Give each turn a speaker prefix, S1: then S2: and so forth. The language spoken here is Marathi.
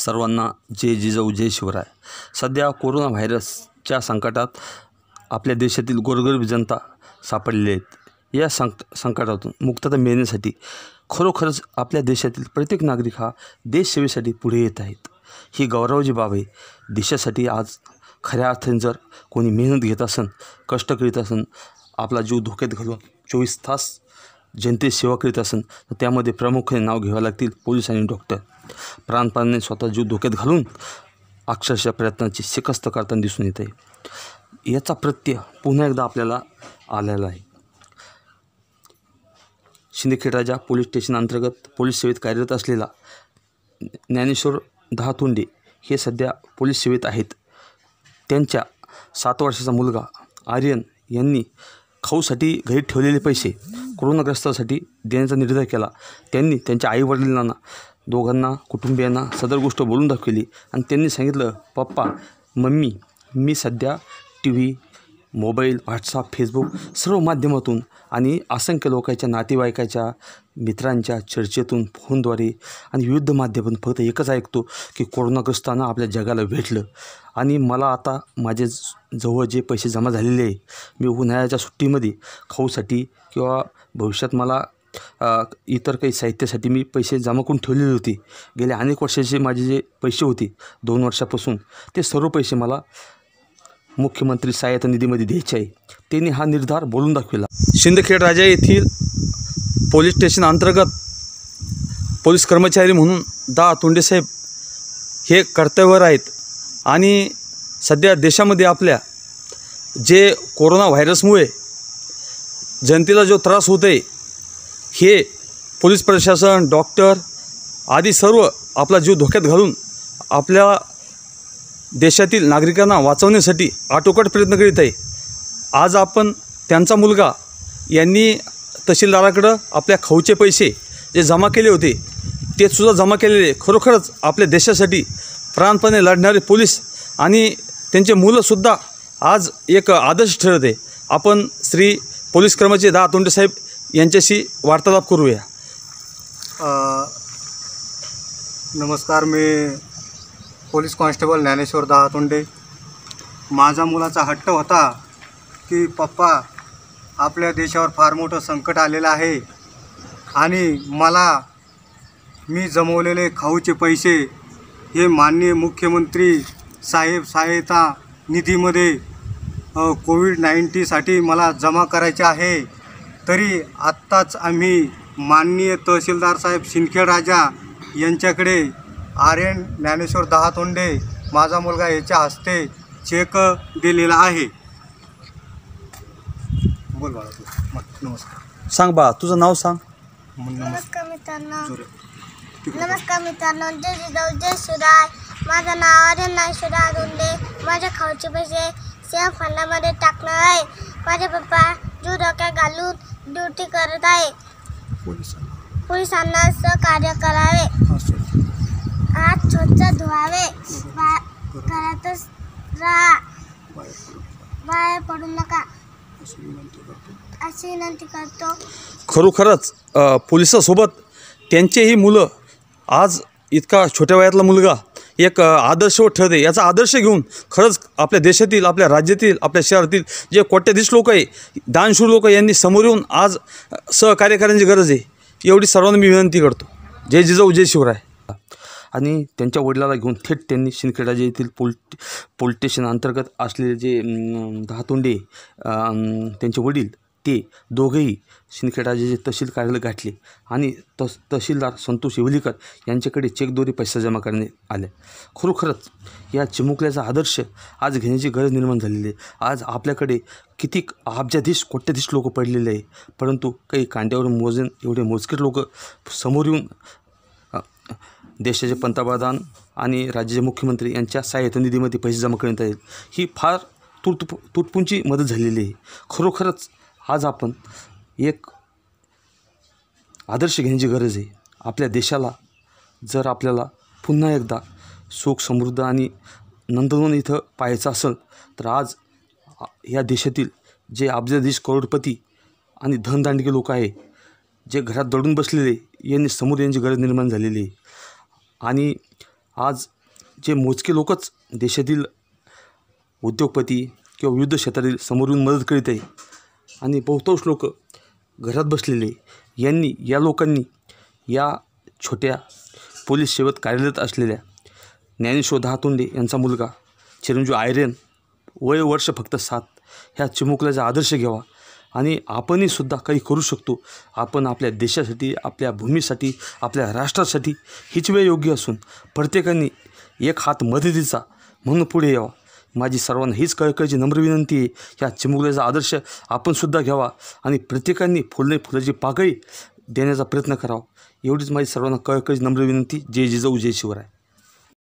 S1: सर्वांना जय जिजाऊ जय शिवराय सध्या कोरोना व्हायरसच्या संकटात आपल्या देशातील गोरगरीब जनता सापडलेली आहेत या संक संकटातून मुक्तता मिळण्यासाठी खरोखरच आपल्या देशातील प्रत्येक नागरिक हा देशसेवेसाठी पुढे येत आहेत ही गौरवाची बाब आहे देशासाठी आज खऱ्या अर्थाने जर कोणी मेहनत घेत असन कष्ट करीत असन आपला जीव धोक्यात घालून चोवीस तास जनतेची सेवा करीत असन तर त्यामध्ये प्रामुख्याने नाव घ्यावं लागतील पोलीस आणि डॉक्टर प्राणपणाने स्वतः जीव धोक्यात घालून अक्षरशः प्रयत्नाची शिकस्त करताना दिसून येत आहे याचा प्रत्यय पुन्हा एकदा आपल्याला आलेला आहे शिंदखेडराजा राजा पोलीस स्टेशन अंतर्गत पोलीस सेवेत कार्यरत असलेला ज्ञानेश्वर दहातुंडे हे सध्या पोलीस सेवेत आहेत त्यांच्या सात वर्षाचा मुलगा आर्यन यांनी खाऊसाठी घरी ठेवलेले पैसे कोरोनाग्रस्तासाठी देण्याचा निर्धार केला त्यांनी त्यांच्या वडिलांना दोघांना कुटुंबियांना सदर गोष्ट बोलून दाखवली आणि त्यांनी सांगितलं पप्पा मम्मी मी सध्या T V mobile WhatsApp Facebook सर्व माध्यमातून आणि असंख्य लोकांच्या नातेवाईकाच्या मित्रांच्या चर्चेतून फोनद्वारे आणि विविध माध्यमातून फक्त एकच ऐकतो की कोरोनाग्रस्तांना आपल्या जगाला भेटलं आणि मला आता माझे जवळ जे पैसे जमा झालेले आहे मी उन्हाळ्याच्या सुट्टीमध्ये खाऊसाठी किंवा भविष्यात मला इतर काही साहित्यासाठी मी पैसे जमा करून ठेवलेले होते गेल्या अनेक वर्षाचे माझे जे पैसे होते दोन वर्षापासून ते सर्व पैसे मला मुख्यमंत्री सहायता निधीमध्ये द्यायचे आहे त्यांनी हा निर्धार बोलून दाखविला शिंदखेड राजा येथील पोलीस स्टेशन अंतर्गत पोलीस कर्मचारी म्हणून दा तोंडेसाहेब हे कर्तव्यवर आहेत आणि सध्या देशामध्ये आपल्या जे कोरोना व्हायरसमुळे जनतेला जो त्रास होतो आहे हे पोलीस प्रशासन डॉक्टर आदी सर्व आपला जीव धोक्यात घालून आपल्या देशातील नागरिकांना वाचवण्यासाठी आटोकाट प्रयत्न करीत आहे आज आपण त्यांचा मुलगा यांनी तहसीलदाराकडं आपल्या खाऊचे पैसे जे जमा केले होते ते सुद्धा जमा केलेले खरोखरच आपल्या देशासाठी प्राणपणे लढणारे पोलीस आणि त्यांचे मुलंसुद्धा आज एक आदर्श ठरत आहे आपण श्री पोलीस कर्मचारी दहा तोंडेसाहेब यांच्याशी वार्तालाप करूया
S2: नमस्कार मी पोलीस कॉन्स्टेबल ज्ञानेश्वर दहातोंडे माझा मुलाचा हट्ट होता की पप्पा आपल्या देशावर फार मोठं संकट आलेलं आहे आणि मला मी जमवलेले खाऊचे पैसे हे माननीय मुख्यमंत्री साहेब सहायता निधीमध्ये कोविड नाईंटीसाठी मला जमा करायचे आहे तरी आत्ताच आम्ही माननीय तहसीलदार साहेब शिंदखेड राजा यांच्याकडे आर एन ज्ञानेश्वर दहातोंडे माझा मुलगा याच्या हस्ते चेक दिलेला आहे बोल बाळा तू मग नमस्कार
S1: सांग बा तुझं नाव सांग नमस्कार
S2: नमस्कार मित्रांनो नमस्कार मित्रांनो जय जिजाऊ जय सुराय माझं नाव आर्यन नाशिवराय रुंदे माझ्या खाऊचे पैसे सेम फंडामध्ये टाकणार आहे माझे पप्पा जू डोक्या घालून ड्युटी करत आहे पोलिसांना पोलिसांना असं कार्य करावे हात स्वच्छ धुवावे घरातच राहा बाहेर पडू नका अशी विनंती करतो
S1: खरोखरच अ, पोलिसासोबत त्यांचेही मुलं आज इतका छोट्या वयातला मुलगा एक आदर्श ठरते याचा आदर्श घेऊन खरंच आपल्या देशातील आपल्या राज्यातील आपल्या शहरातील जे कोट्याधीश लोक आहे दानशूर लोक यांनी समोर येऊन आज सहकार्य गरज आहे एवढी सर्वांना मी विनंती करतो जय जिजाऊ जय शिवराय आणि त्यांच्या वडिलाला घेऊन थेट त्यांनी शिंदखेडाजे येथील पोल पोलीस अंतर्गत असलेले जे दहातोंडे त्यांचे वडील ते दोघेही शिंदखेडाचे तहसील कार्यालय गाठले आणि तस तहसीलदार संतोष येवलीकर यांच्याकडे चेकद्वारे पैसा जमा करणे आले खरोखरच या चिमुकल्याचा आदर्श आज घेण्याची गरज निर्माण झालेली आहे आज आपल्याकडे किती अब्जाधीश कोट्याधीश लोक पडलेले आहे परंतु काही कांद्यावर मोजन एवढे मोजकेट लोक समोर येऊन देशाचे पंतप्रधान आणि राज्याचे मुख्यमंत्री यांच्या सहाय्यता निधीमध्ये पैसे जमा करण्यात येईल ही फार तुट तुटपुंची मदत झालेली आहे खरोखरच आज आपण एक आदर्श घेण्याची गरज आहे आपल्या देशाला जर आपल्याला पुन्हा एकदा सुख समृद्ध आणि नंदनवन इथं पाहायचं असेल तर आज या देशातील जे देश करोडपती आणि धनदांडके लोक आहे जे घरात दडून बसलेले यांनी समोर यांची गरज निर्माण झालेली आहे आणि आज जे मोजके लोकच देशातील उद्योगपती किंवा विविध क्षेत्रातील समोरून मदत करीत आहे आणि बहुतांश लोक घरात बसलेले यांनी या लोकांनी या छोट्या पोलीस सेवेत कार्यरत असलेल्या ज्ञानेश्वर दहातोंडे यांचा मुलगा चिरंजीव आयरेन वय वर्ष फक्त सात ह्या चिमुकल्याचा आदर्श घ्यावा आणि आपणही सुद्धा काही करू शकतो आपण आपल्या देशासाठी आपल्या भूमीसाठी आपल्या राष्ट्रासाठी हिच वेळ योग्य असून प्रत्येकाने एक हात मदतीचा म्हणून पुढे यावा माझी सर्वांना हीच कळकळीची नम्र विनंती आहे या चिमुकल्याचा आदर्श आपणसुद्धा घ्यावा आणि प्रत्येकाने फुलणे फुलाची पाकळी देण्याचा प्रयत्न करावा एवढीच माझी सर्वांना कळकळीची नम्र विनंती जय जिजाऊ जय शिवराय